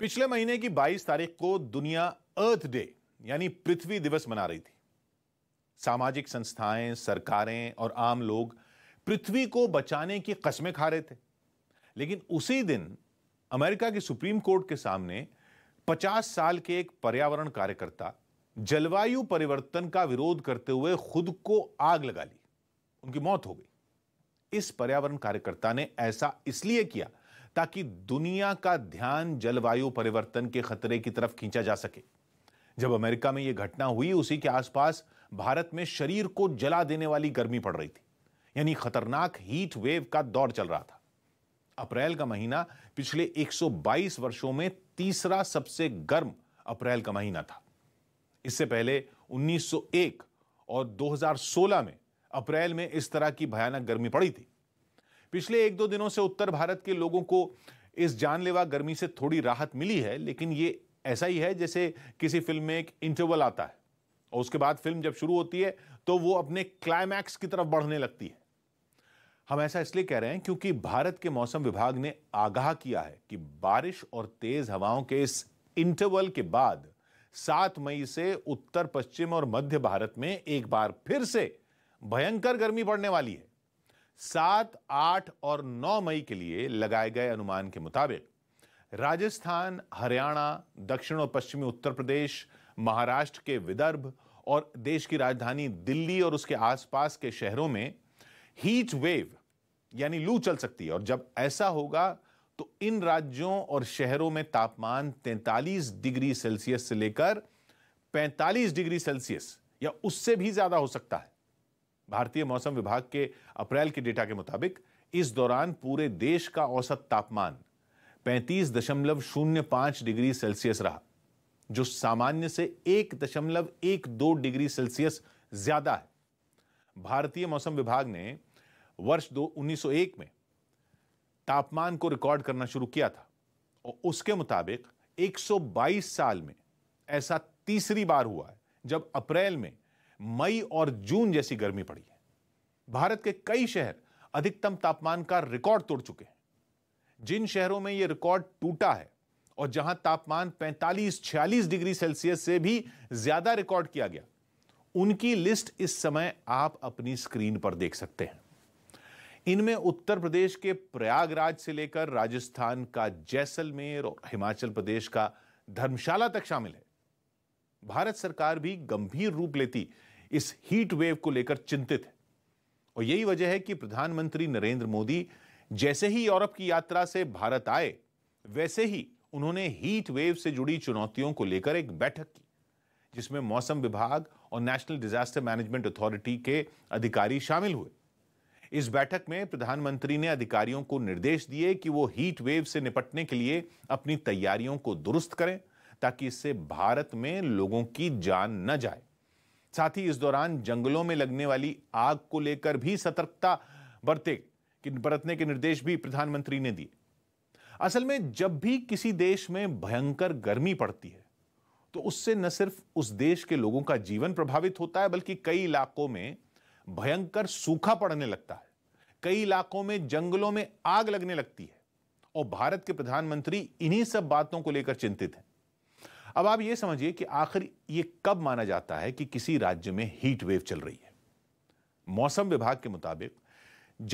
पिछले महीने की 22 तारीख को दुनिया अर्थ डे यानी पृथ्वी दिवस मना रही थी सामाजिक संस्थाएं सरकारें और आम लोग पृथ्वी को बचाने की कस्में खा रहे थे लेकिन उसी दिन अमेरिका की सुप्रीम कोर्ट के सामने 50 साल के एक पर्यावरण कार्यकर्ता जलवायु परिवर्तन का विरोध करते हुए खुद को आग लगा ली उनकी मौत हो गई इस पर्यावरण कार्यकर्ता ने ऐसा इसलिए किया ताकि दुनिया का ध्यान जलवायु परिवर्तन के खतरे की तरफ खींचा जा सके जब अमेरिका में यह घटना हुई उसी के आसपास भारत में शरीर को जला देने वाली गर्मी पड़ रही थी यानी खतरनाक हीट वेव का दौर चल रहा था अप्रैल का महीना पिछले 122 वर्षों में तीसरा सबसे गर्म अप्रैल का महीना था इससे पहले 1901 और 2016 में अप्रैल में इस तरह की भयानक गर्मी पड़ी थी पिछले एक दो दिनों से उत्तर भारत के लोगों को इस जानलेवा गर्मी से थोड़ी राहत मिली है लेकिन ये ऐसा ही है जैसे किसी फिल्म में एक इंटरवल आता है और उसके बाद फिल्म जब शुरू होती है तो वो अपने क्लाइमैक्स की तरफ बढ़ने लगती है हम ऐसा इसलिए कह रहे हैं क्योंकि भारत के मौसम विभाग ने आगाह किया है कि बारिश और तेज हवाओं के इस इंटरवल के बाद सात मई से उत्तर पश्चिम और मध्य भारत में एक बार फिर से भयंकर गर्मी बढ़ने वाली है सात आठ और नौ मई के लिए लगाए गए अनुमान के मुताबिक राजस्थान हरियाणा दक्षिण और पश्चिमी उत्तर प्रदेश महाराष्ट्र के विदर्भ और देश की राजधानी दिल्ली और उसके आसपास के शहरों में हीट वेव यानी लू चल सकती है और जब ऐसा होगा तो इन राज्यों और शहरों में तापमान 43 डिग्री सेल्सियस से लेकर 45 डिग्री सेल्सियस या उससे भी ज्यादा हो सकता है भारतीय मौसम विभाग के अप्रैल के डेटा के मुताबिक इस दौरान पूरे देश का औसत तापमान पैंतीस दशमलव शून्य पांच डिग्री सेल्सियस रहा जो सामान्य से एक एक दशमलव दो डिग्री सेल्सियस ज्यादा है भारतीय मौसम विभाग ने वर्ष दो एक में तापमान को रिकॉर्ड करना शुरू किया था और उसके मुताबिक 122 साल में ऐसा तीसरी बार हुआ है जब अप्रैल में मई और जून जैसी गर्मी पड़ी है भारत के कई शहर अधिकतम तापमान का रिकॉर्ड तोड़ चुके हैं जिन शहरों में यह रिकॉर्ड टूटा है और जहां तापमान 45-46 डिग्री सेल्सियस से भी ज्यादा रिकॉर्ड किया गया उनकी लिस्ट इस समय आप अपनी स्क्रीन पर देख सकते हैं इनमें उत्तर प्रदेश के प्रयागराज से लेकर राजस्थान का जैसलमेर और हिमाचल प्रदेश का धर्मशाला तक शामिल है भारत सरकार भी गंभीर रूप लेती इस हीट वेव को लेकर चिंतित है और यही वजह है कि प्रधानमंत्री नरेंद्र मोदी जैसे ही यूरोप की यात्रा से भारत आए वैसे ही उन्होंने हीट वेव से जुड़ी चुनौतियों को लेकर एक बैठक की जिसमें मौसम विभाग और नेशनल डिजास्टर मैनेजमेंट अथॉरिटी के अधिकारी शामिल हुए इस बैठक में प्रधानमंत्री ने अधिकारियों को निर्देश दिए कि वो हीट वेव से निपटने के लिए अपनी तैयारियों को दुरुस्त करें ताकि इससे भारत में लोगों की जान न जाए साथ ही इस दौरान जंगलों में लगने वाली आग को लेकर भी सतर्कता बरते बरतने के निर्देश भी प्रधानमंत्री ने दिए असल में जब भी किसी देश में भयंकर गर्मी पड़ती है तो उससे न सिर्फ उस देश के लोगों का जीवन प्रभावित होता है बल्कि कई इलाकों में भयंकर सूखा पड़ने लगता है कई इलाकों में जंगलों में आग लगने लगती है और भारत के प्रधानमंत्री इन्हीं सब बातों को लेकर चिंतित हैं अब आप ये समझिए कि आखिर ये कब माना जाता है कि किसी राज्य में हीट वेव चल रही है मौसम विभाग के मुताबिक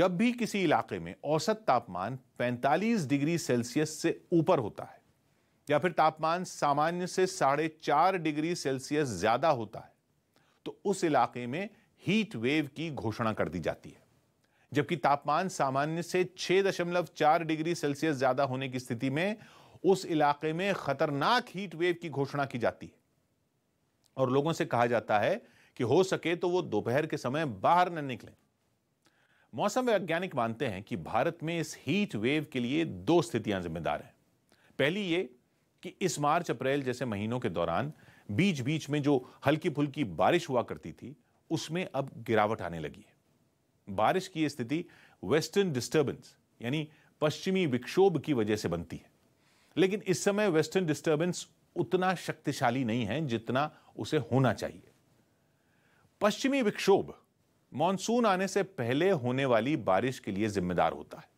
जब भी किसी इलाके में औसत तापमान 45 डिग्री सेल्सियस से ऊपर होता है या फिर तापमान सामान्य से साढ़े चार डिग्री सेल्सियस ज्यादा होता है तो उस इलाके में हीट वेव की घोषणा कर दी जाती है जबकि तापमान सामान्य से 6.4 डिग्री सेल्सियस ज्यादा होने की स्थिति में उस इलाके में खतरनाक हीट वेव की घोषणा की जाती है और लोगों से कहा जाता है कि हो सके तो वो दोपहर के समय बाहर न निकलें मौसम वैज्ञानिक मानते हैं कि भारत में इस हीट वेव के लिए दो स्थितियां जिम्मेदार हैं पहली ये कि इस मार्च अप्रैल जैसे महीनों के दौरान बीच बीच में जो हल्की फुल्की बारिश हुआ करती थी उसमें अब गिरावट आने लगी है बारिश की स्थिति वेस्टर्न डिस्टर्बेंस यानी पश्चिमी विक्षोभ की वजह से बनती है लेकिन इस समय वेस्टर्न डिस्टर्बेंस उतना शक्तिशाली नहीं है जितना उसे होना चाहिए पश्चिमी विक्षोभ मानसून आने से पहले होने वाली बारिश के लिए जिम्मेदार होता है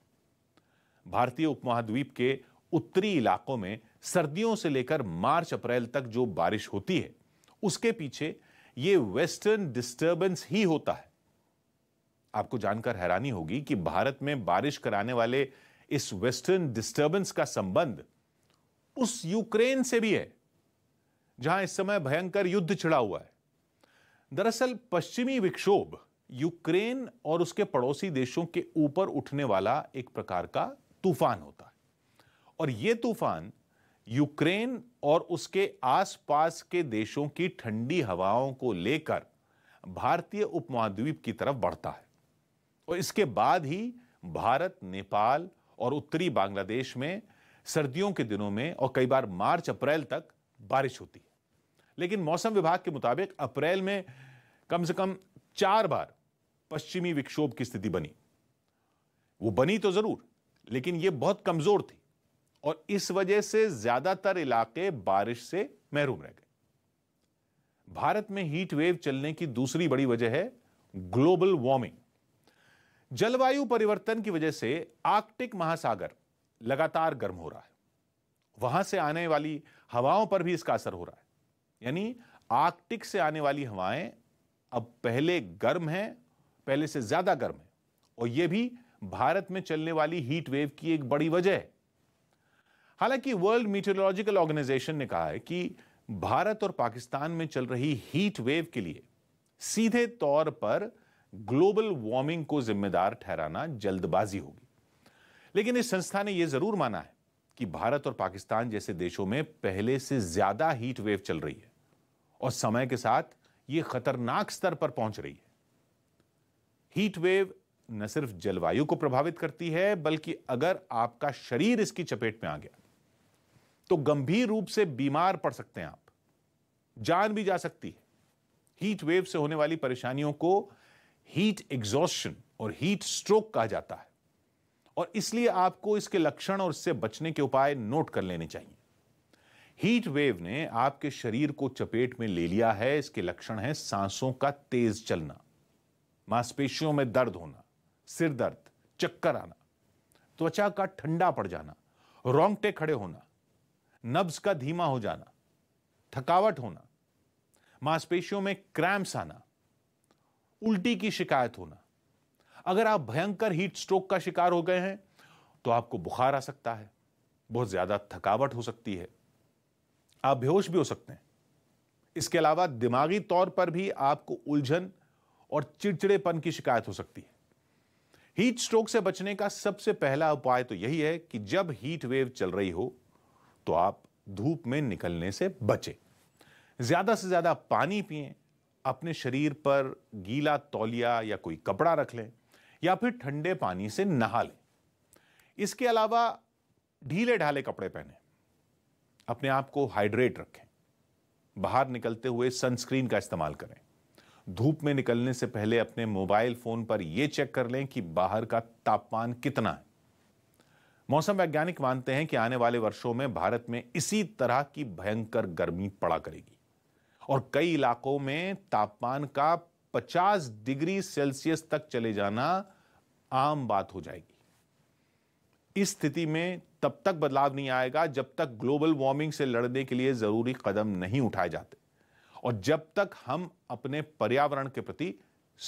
भारतीय उपमहाद्वीप के उत्तरी इलाकों में सर्दियों से लेकर मार्च अप्रैल तक जो बारिश होती है उसके पीछे यह वेस्टर्न डिस्टर्बेंस ही होता है आपको जानकर हैरानी होगी कि भारत में बारिश कराने वाले इस वेस्टर्न डिस्टर्बेंस का संबंध उस यूक्रेन से भी है जहां इस समय भयंकर युद्ध छिड़ा हुआ है दरअसल पश्चिमी विक्षोभ यूक्रेन और उसके पड़ोसी देशों के ऊपर उठने वाला एक प्रकार का तूफान होता है और यह तूफान यूक्रेन और उसके आसपास के देशों की ठंडी हवाओं को लेकर भारतीय उपमहाद्वीप की तरफ बढ़ता है और इसके बाद ही भारत नेपाल और उत्तरी बांग्लादेश में सर्दियों के दिनों में और कई बार मार्च अप्रैल तक बारिश होती है लेकिन मौसम विभाग के मुताबिक अप्रैल में कम से कम चार बार पश्चिमी विक्षोभ की स्थिति बनी वो बनी तो जरूर लेकिन ये बहुत कमजोर थी और इस वजह से ज्यादातर इलाके बारिश से महरूम रह गए भारत में हीट वेव चलने की दूसरी बड़ी वजह है ग्लोबल वार्मिंग जलवायु परिवर्तन की वजह से आर्कटिक महासागर लगातार गर्म हो रहा है वहां से आने वाली हवाओं पर भी इसका असर हो रहा है यानी आर्कटिक से आने वाली हवाएं अब पहले गर्म हैं पहले से ज्यादा गर्म है और यह भी भारत में चलने वाली हीट वेव की एक बड़ी वजह है हालांकि वर्ल्ड मीटरोलॉजिकल ऑर्गेनाइजेशन ने कहा है कि भारत और पाकिस्तान में चल रही हीट वेव के लिए सीधे तौर पर ग्लोबल वार्मिंग को जिम्मेदार ठहराना जल्दबाजी होगी लेकिन इस संस्था ने यह जरूर माना है कि भारत और पाकिस्तान जैसे देशों में पहले से ज्यादा हीट वेव चल रही है और समय के साथ यह खतरनाक स्तर पर पहुंच रही है हीट वेव न सिर्फ जलवायु को प्रभावित करती है बल्कि अगर आपका शरीर इसकी चपेट में आ गया तो गंभीर रूप से बीमार पड़ सकते हैं आप जान भी जा सकती है हीट वेव से होने वाली परेशानियों को हीट एग्जॉस्टन और हीट स्ट्रोक कहा जाता है और इसलिए आपको इसके लक्षण और इससे बचने के उपाय नोट कर लेने चाहिए हीट वेव ने आपके शरीर को चपेट में ले लिया है इसके लक्षण हैं सांसों का तेज चलना मांसपेशियों में दर्द होना सिर दर्द चक्कर आना त्वचा का ठंडा पड़ जाना रोंगटे खड़े होना नब्ज का धीमा हो जाना थकावट होना मांसपेशियों में क्रैम्स आना उल्टी की शिकायत होना अगर आप भयंकर हीट स्ट्रोक का शिकार हो गए हैं तो आपको बुखार आ सकता है बहुत ज़्यादा थकावट हो सकती है आप बेहोश भी हो सकते हैं इसके अलावा दिमागी तौर पर भी आपको उलझन और चिड़चिड़ेपन की शिकायत हो सकती है हीट स्ट्रोक से बचने का सबसे पहला उपाय तो यही है कि जब हीट वेव चल रही हो तो आप धूप में निकलने से बचें ज़्यादा से ज़्यादा पानी पिए अपने शरीर पर गीला तौलिया या कोई कपड़ा रख लें या फिर ठंडे पानी से नहा लें इसके अलावा ढीले ढाले कपड़े पहने अपने आप को हाइड्रेट रखें बाहर निकलते हुए सनस्क्रीन का इस्तेमाल करें धूप में निकलने से पहले अपने मोबाइल फोन पर यह चेक कर लें कि बाहर का तापमान कितना है मौसम वैज्ञानिक मानते हैं कि आने वाले वर्षों में भारत में इसी तरह की भयंकर गर्मी पड़ा करेगी और कई इलाकों में तापमान का 50 डिग्री सेल्सियस तक चले जाना आम बात हो जाएगी इस स्थिति में तब तक बदलाव नहीं आएगा जब तक ग्लोबल वार्मिंग से लड़ने के लिए जरूरी कदम नहीं उठाए जाते और जब तक हम अपने पर्यावरण के प्रति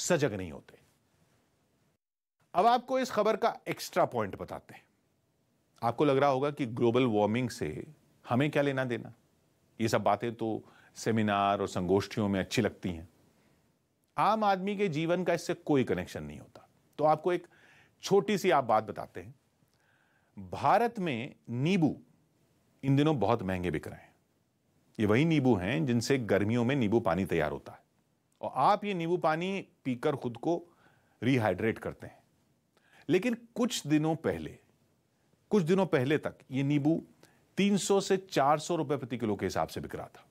सजग नहीं होते अब आपको इस खबर का एक्स्ट्रा पॉइंट बताते हैं आपको लग रहा होगा कि ग्लोबल वार्मिंग से हमें क्या लेना देना ये सब बातें तो सेमिनार और संगोष्ठियों में अच्छी लगती हैं आम आदमी के जीवन का इससे कोई कनेक्शन नहीं होता तो आपको एक छोटी सी आप बात बताते हैं भारत में नींबू इन दिनों बहुत महंगे बिक रहे हैं ये वही नींबू हैं जिनसे गर्मियों में नींबू पानी तैयार होता है और आप ये नींबू पानी पीकर खुद को रिहाइड्रेट करते हैं लेकिन कुछ दिनों पहले कुछ दिनों पहले तक ये नींबू 300 से 400 रुपए प्रति किलो के हिसाब से बिक रहा था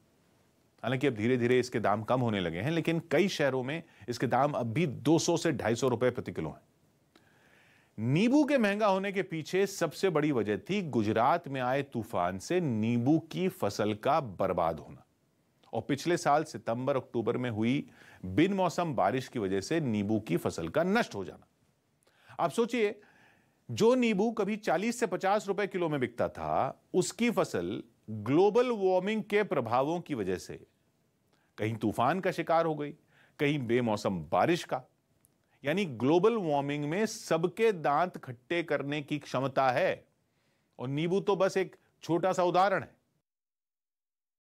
हालांकि अब धीरे धीरे इसके दाम कम होने लगे हैं लेकिन कई शहरों में इसके दाम अब भी 200 से 250 रुपए प्रति किलो हैं नींबू के महंगा होने के पीछे सबसे बड़ी वजह थी गुजरात में आए तूफान से नींबू की फसल का बर्बाद होना और पिछले साल सितंबर अक्टूबर में हुई बिन मौसम बारिश की वजह से नींबू की फसल का नष्ट हो जाना आप सोचिए जो नींबू कभी 40 से 50 रुपए किलो में बिकता था उसकी फसल ग्लोबल वार्मिंग के प्रभावों की वजह से कहीं तूफान का शिकार हो गई कहीं बेमौसम बारिश का यानी ग्लोबल वार्मिंग में सबके दांत खट्टे करने की क्षमता है और नींबू तो बस एक छोटा सा उदाहरण है